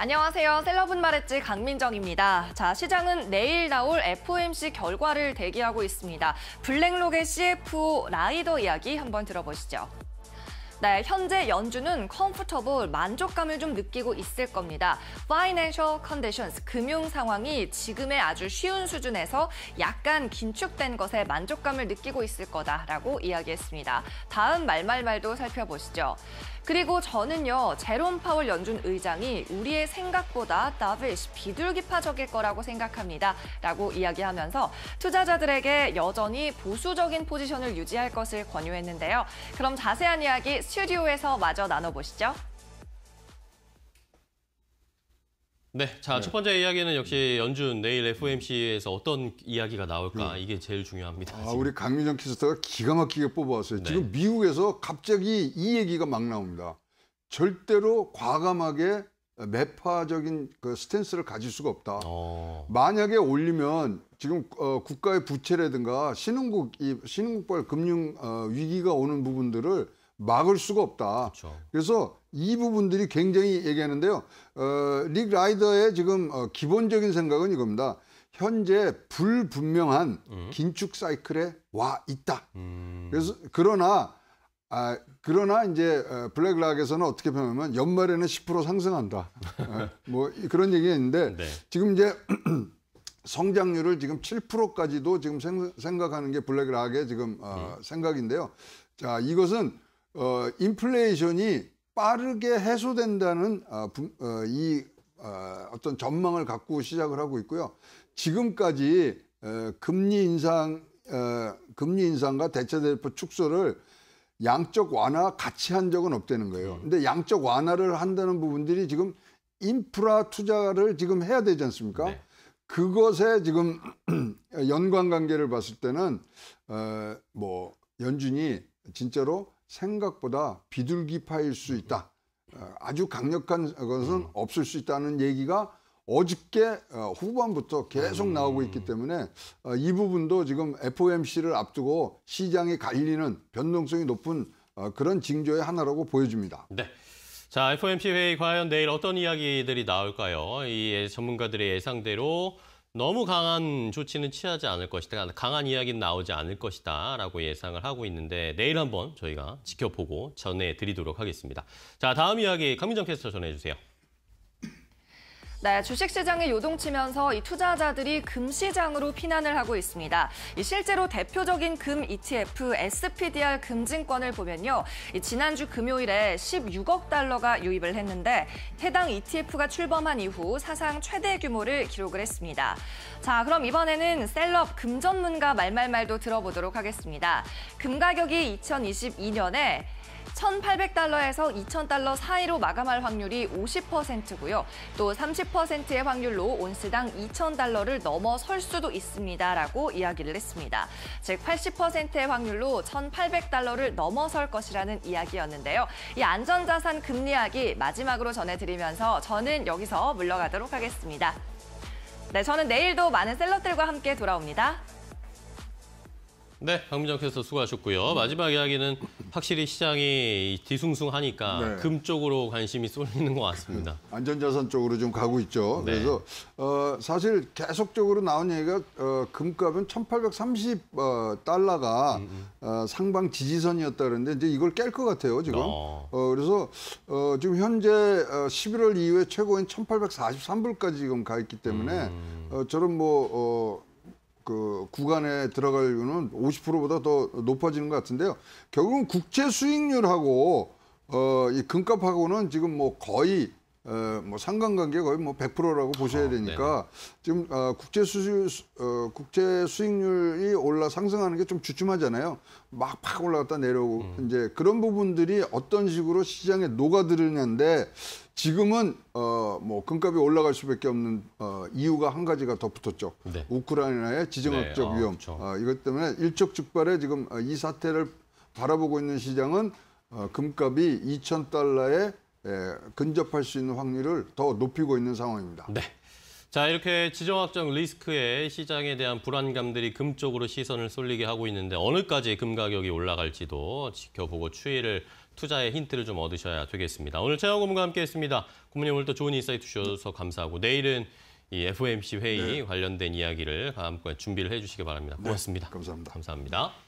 안녕하세요. 셀러분 말했지 강민정입니다. 자, 시장은 내일 나올 FOMC 결과를 대기하고 있습니다. 블랙록의 CFO 라이더 이야기 한번 들어보시죠. 네, 현재 연준은 컴포터블 만족감을 좀 느끼고 있을 겁니다. 파이낸셜 컨디션 a 금융 상황이 지금의 아주 쉬운 수준에서 약간 긴축된 것에 만족감을 느끼고 있을 거다라고 이야기했습니다. 다음 말말말도 살펴보시죠. 그리고 저는요, 제롬 파월 연준 의장이 우리의 생각보다 다비시 비둘기파적일 거라고 생각합니다. 라고 이야기하면서 투자자들에게 여전히 보수적인 포지션을 유지할 것을 권유했는데요. 그럼 자세한 이야기 스튜디오에서 마저 나눠보시죠. 네, 자, 네. 번째 이야기는 역시 연준 내일 FOMC에서 어떤 이야기가 나올까 네. 이게 제일 중요합니다. 아, 우리 강민정 캐스터가 기가 막히게 뽑아왔어요. 네. 지금 미국에서 갑자기 이 얘기가 막 나옵니다. 절대로 과감하게 매파적인 그 스탠스를 가질 수가 없다. 어... 만약에 올리면 지금 어, 국가의 부채라든가 신흥국 이 신흥국발 금융 어, 위기가 오는 부분들을 막을 수가 없다. 그렇 그래서 이 부분들이 굉장히 얘기하는데요. 어, 릭 라이더의 지금 어, 기본적인 생각은 이겁니다. 현재 불분명한 음. 긴축 사이클에 와 있다. 음. 그래서 그러나 아, 그러나 이제 어, 블랙락에서는 어떻게 표현하면 연말에는 10% 상승한다. 어, 뭐 그런 얘기가 있는데 네. 지금 이제 성장률을 지금 7%까지도 지금 생각하는 게 블랙락의 지금 어, 음. 생각인데요. 자, 이것은 어, 인플레이션이 빠르게 해소된다는 어, 아, 부, 어, 이 어, 어떤 전망을 갖고 시작을 하고 있고요. 지금까지 어, 금리 인상 어, 금리 인상과 대체대표 축소를 양적 완화 같이 한 적은 없다는 거예요. 음. 근데 양적 완화를 한다는 부분들이 지금 인프라 투자를 지금 해야 되지 않습니까? 네. 그것에 지금 연관 관계를 봤을 때는 어, 뭐 연준이 진짜로 생각보다 비둘기파일 수 있다. 어, 아주 강력한 것은 음. 없을 수 있다는 얘기가 어저께 어, 후반부터 계속 음. 나오고 있기 때문에 어, 이 부분도 지금 FOMC를 앞두고 시장에 갈리는 변동성이 높은 그런 징조의 하나라고 보여집니다. 네. 자, FOMC 회의 과연 내일 어떤 이야기들이 나올까요? 이 예, 전문가들의 예상대로 너무 강한 조치는 취하지 않을 것이다. 그러니까 강한 이야기는 나오지 않을 것이다. 라고 예상을 하고 있는데 내일 한번 저희가 지켜보고 전해드리도록 하겠습니다. 자, 다음 이야기 강민정 캐스터 전해주세요. 네, 주식시장이 요동치면서 이 투자자들이 금시장으로 피난을 하고 있습니다. 실제로 대표적인 금 ETF SPDR 금증권을 보면요. 지난주 금요일에 16억 달러가 유입을 했는데 해당 ETF가 출범한 이후 사상 최대 규모를 기록을 했습니다. 자, 그럼 이번에는 셀럽 금 전문가 말말말도 들어보도록 하겠습니다. 금 가격이 2022년에 1,800달러에서 2,000달러 사이로 마감할 확률이 50%고요. 또 30%의 확률로 온스당 2,000달러를 넘어설 수도 있습니다라고 이야기를 했습니다. 즉 80%의 확률로 1,800달러를 넘어설 것이라는 이야기였는데요. 이 안전자산 금리 이기 마지막으로 전해드리면서 저는 여기서 물러가도록 하겠습니다. 네, 저는 내일도 많은 셀럽들과 함께 돌아옵니다. 네, 박민정 캐스터 수고하셨고요. 마지막 이야기는 음. 확실히 시장이 뒤숭숭하니까 네. 금 쪽으로 관심이 쏠리는 것 같습니다. 안전자산 쪽으로 좀 가고 있죠. 네. 그래서 어, 사실 계속적으로 나온 얘기가 어, 금값은 1830 어, 달러가 음, 음, 어, 상방 지지선이었다 그러는데 이제 이걸 깰 것 같아요 지금. 어. 어. 그래서 어, 지금 현재 어, 11월 이후에 최고인 1843불까지 지금 가 있기 때문에 음. 어, 저는뭐 어, 그 구간에 들어갈 이유는 50%보다 더 높아지는 것 같은데요. 결국은 국제 수익률하고 어, 이 금값하고는 지금 뭐 거의 어, 뭐 상관관계 거의 뭐 100%라고 보셔야 아, 되니까 아, 지금 어, 국제 수 어, 국제 수익률이 올라 상승하는 게 좀 주춤하잖아요. 막 팍 올라갔다 내려오고 음. 이제 그런 부분들이 어떤 식으로 시장에 녹아들느냐인데 지금은 어 뭐 금값이 올라갈 수밖에 없는 어 이유가 한 가지가 더 붙었죠. 네. 우크라이나의 지정학적 네. 아, 위험. 그렇죠. 어, 이것 때문에 일촉즉발에 지금 어, 이 사태를 바라보고 있는 시장은 어, 금값이 2천 달러에 에, 근접할 수 있는 확률을 더 높이고 있는 상황입니다. 네. 자, 이렇게 지정학적 리스크에 시장에 대한 불안감들이 금 쪽으로 시선을 쏠리게 하고 있는데 어느까지 금 가격이 올라갈지도 지켜보고 추이를 투자의 힌트를 좀 얻으셔야 되겠습니다. 오늘 최영 고문과 함께했습니다. 고문님 오늘도 좋은 인사이트 주셔서 감사하고 내일은 이 FOMC 회의 네. 관련된 이야기를 다음번에 준비를 해주시기 바랍니다. 네, 고맙습니다. 네, 감사합니다. 감사합니다.